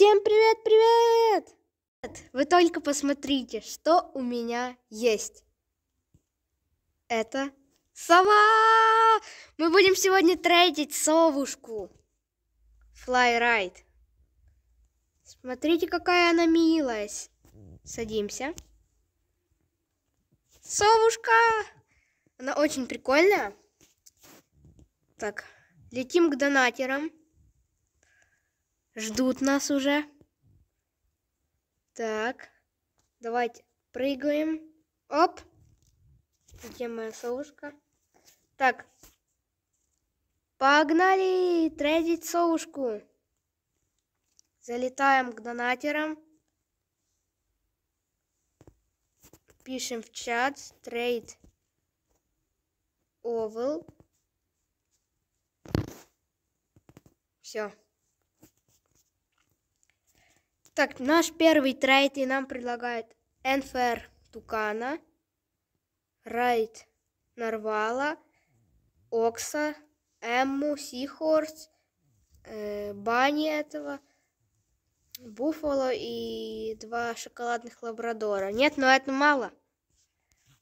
Всем привет-привет! Вы только посмотрите, что у меня есть. Это сова! Мы будем сегодня трейдить совушку. Флайрайд. Right. Смотрите, какая она милая. Садимся. Совушка! Она очень прикольная. Так, летим к донатерам. Ждут нас уже. Так. Давайте прыгаем. Оп. Где моя совушка? Так. Погнали трейдить совушку. Залетаем к донатерам. Пишем в чат трейд овл. Все. Так, наш первый трейд и нам предлагает НФР Тукана, Райт Нарвала, Окса, Эмму, Сихорс, э, Бани этого, Буффало и два шоколадных лабрадора. Нет, но это мало.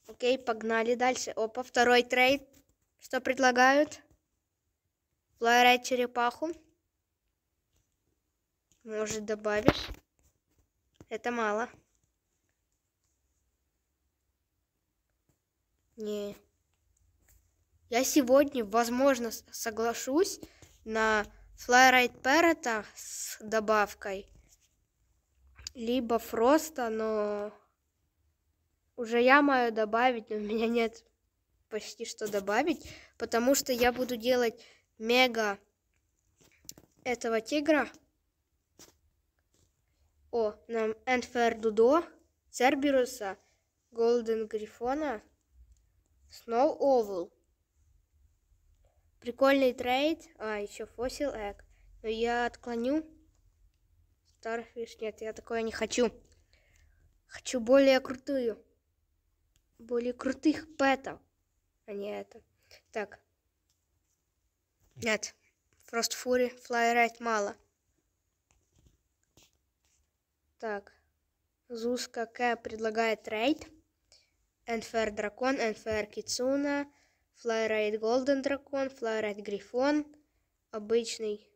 Окей, погнали дальше. Опа, второй трейд. Что предлагают? Флайрайт черепаху. Может, добавишь? Это мало. Не. Я сегодня, возможно, соглашусь на Flyride Parrot с добавкой. Либо Фроста, но уже я маю добавить, но у меня нет почти что добавить, потому что я буду делать мега этого тигра. О. Нам Энфердудо, Церберуса, Голден Грифона, Сноу Овл. Прикольный трейд. А, еще Фосил Эк. Но я отклоню. Старфиш, нет, я такое не хочу. Хочу более крутую. Более крутых пэтов. А не это. Так. Нет. Фрост Фури, Флайрайт мало. Так. Зуска К предлагает рейд. Энфер Дракон, Энфер Кицуна, Флайрейд Голден Дракон, Флайрейд Грифон, обычный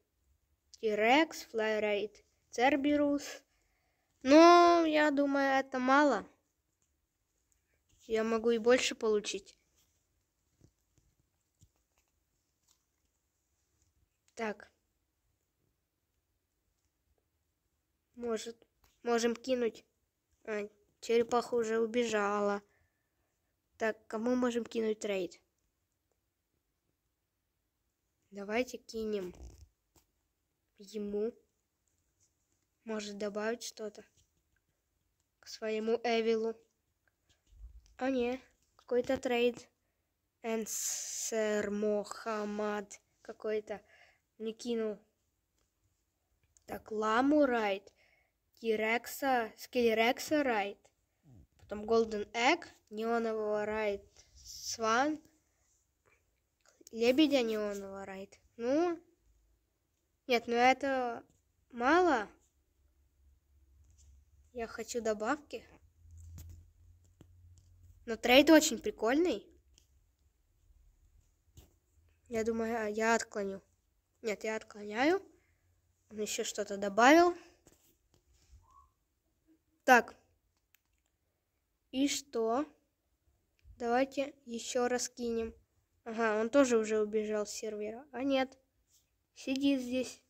Тирекс, Флайрейд Церберус. Но я думаю, это мало. Я могу и больше получить. Так. Может, Можем кинуть. А, черепаха уже убежала. Так, кому можем кинуть трейд? Давайте кинем ему. Может добавить что-то к своему Эвилу. А не, какой-то трейд. Энсер Мохаммад какой-то не кинул. Так, Ламу Райт. Кирекса, Скелерекса Райт. Потом Голден Egg, Неонового Райт, Сван, Лебедя Неонового Райт. Ну, нет, ну это мало. Я хочу добавки. Но трейд очень прикольный. Я думаю, а, я отклоню. Нет, я отклоняю. Он еще что-то добавил. Так. И что? Давайте еще раз кинем. Ага, он тоже уже убежал с сервера. А нет. Сидит здесь.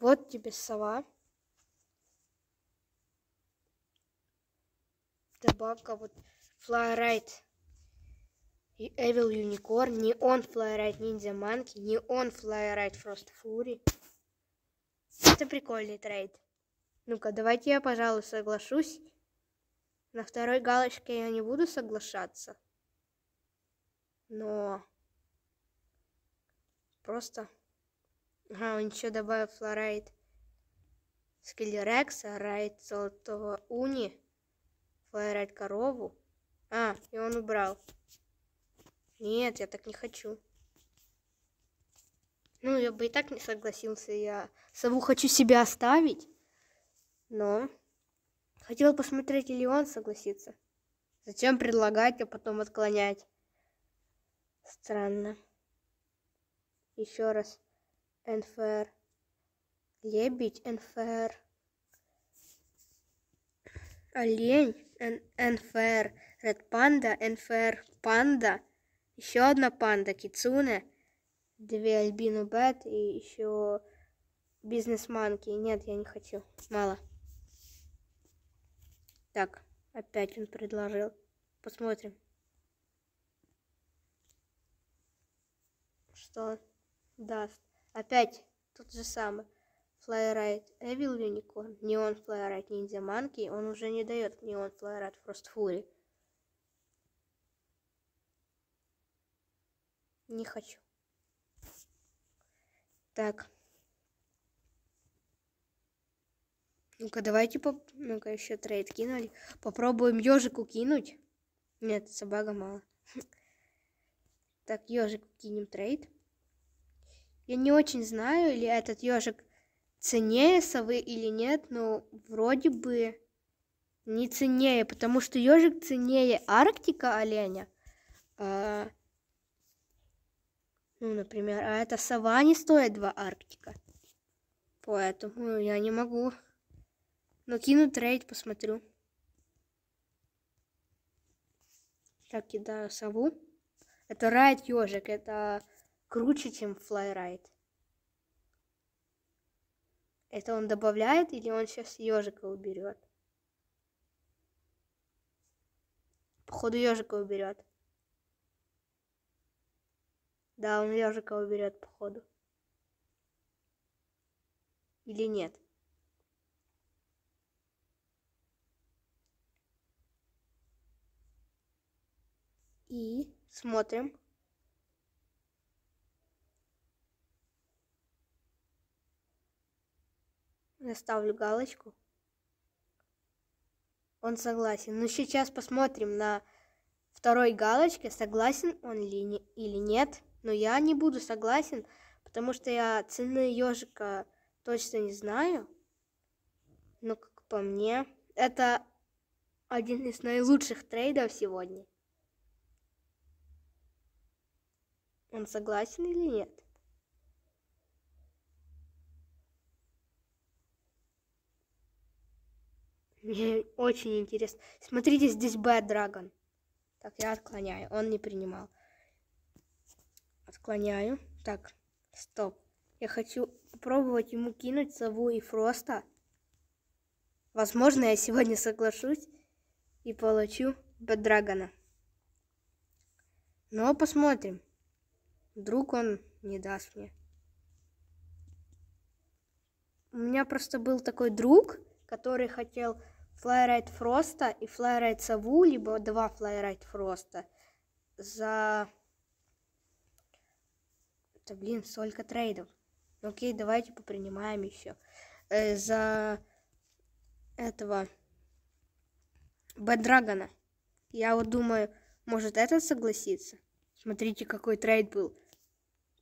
Вот тебе сова. Добавка вот флайрайт. И Эвил Юникорн. Не он флайрайт Ниндзя Манки. Не он флайрайт Фрост Фури. Это прикольный трейд. Ну-ка, давайте я, пожалуй, соглашусь. На второй галочке я не буду соглашаться. Но... Просто... а он еще добавил флорайд. Скелерекса, райд золотого уни, флорайд корову. А, и он убрал. Нет, я так не хочу. Ну, я бы и так не согласился. Я сову хочу себе оставить. Но хотел посмотреть, или он согласится. Зачем предлагать, а потом отклонять? Странно. Еще раз. НФР. Лебедь НФР. Олень НФР. Ред панда НФР. Панда. Еще одна панда. Кицуне. Две Альбину Бет и еще бизнесманки. Нет, я не хочу. Мало. Так, опять он предложил. Посмотрим. Что даст? Опять тот же самый. Флайрайт Эвил Юникорн, Неон Флайрайт Ниндзя Манки, он уже не дает Неон Флайрайт фури. Не хочу. Так. Ну-ка, давайте поп... Ну-ка, еще трейд кинули. Попробуем ежику кинуть. Нет, собака мало. Так, ежик кинем трейд. Я не очень знаю, или этот ежик ценнее совы или нет, но вроде бы не ценнее, потому что ежик ценнее Арктика оленя. А, ну, например, а эта сова не стоит два Арктика. Поэтому я не могу но кину трейд, посмотрю. Так, кидаю сову. Это райд ежик, это круче, чем флайрайд. Это он добавляет или он сейчас ежика уберет? Походу ежика уберет. Да, он ежика уберет, походу. Или нет? И смотрим. Я галочку. Он согласен. Но ну, сейчас посмотрим на второй галочке, согласен он ли, не или нет. Но я не буду согласен, потому что я цены ежика точно не знаю. Но, как по мне, это один из наилучших трейдов сегодня. Он согласен или нет? Мне очень интересно. Смотрите, здесь Bad Dragon. Так, я отклоняю. Он не принимал. Отклоняю. Так, стоп. Я хочу попробовать ему кинуть сову и фроста. Возможно, я сегодня соглашусь и получу Бэдрагона. Но посмотрим. Вдруг он не даст мне. У меня просто был такой друг, который хотел флайрайт Фроста и флайрайт Сову, либо два флайрайт Фроста за... Это, блин, столько трейдов. Ну, окей, давайте попринимаем еще. Э, за этого Бэдрагона. Я вот думаю, может этот согласится. Смотрите, какой трейд был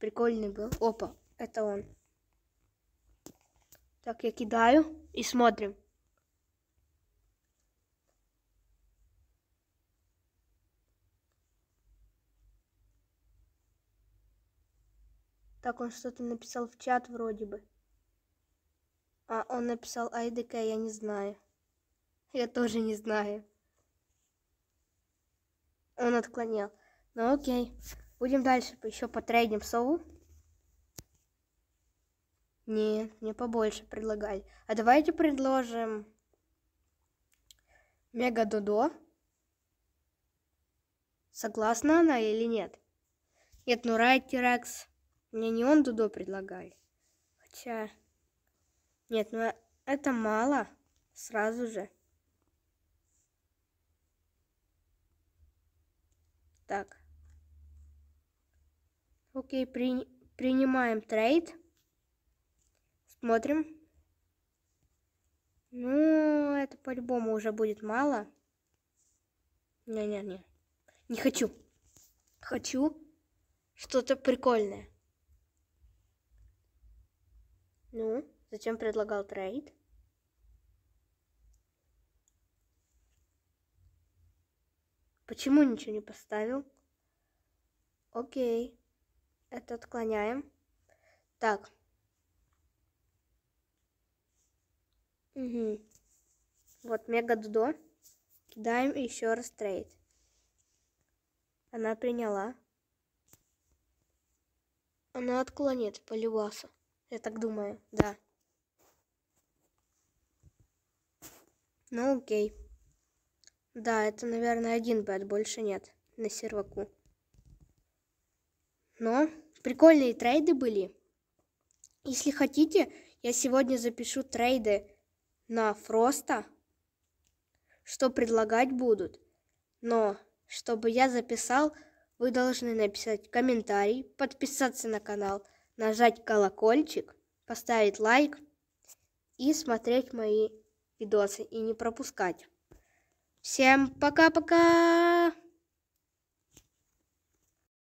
прикольный был. Опа, это он. Так, я кидаю и смотрим. Так, он что-то написал в чат вроде бы. А он написал АйДК, я не знаю. Я тоже не знаю. Он отклонял. Ну окей. Будем дальше еще по трейдим сову. Не, мне побольше предлагали. А давайте предложим Мега Додо. Согласна она или нет? Нет, ну Райт Рекс. Мне не он Дудо предлагает. Хотя... Нет, ну э, это мало. Сразу же. Так. Окей, при, принимаем трейд. Смотрим. Ну, это по-любому уже будет мало. Не-не-не. Не хочу. Хочу что-то прикольное. Ну, затем предлагал трейд. Почему ничего не поставил? Окей. Это отклоняем. Так. Угу. Вот мега дудо. Кидаем еще раз трейд. Она приняла. Она отклонит полюбаса. Я так думаю, да. Ну окей. Да, это, наверное, один бэт, больше нет на серваку. Но Прикольные трейды были. Если хотите, я сегодня запишу трейды на Фроста, что предлагать будут. Но, чтобы я записал, вы должны написать комментарий, подписаться на канал, нажать колокольчик, поставить лайк и смотреть мои видосы и не пропускать. Всем пока-пока!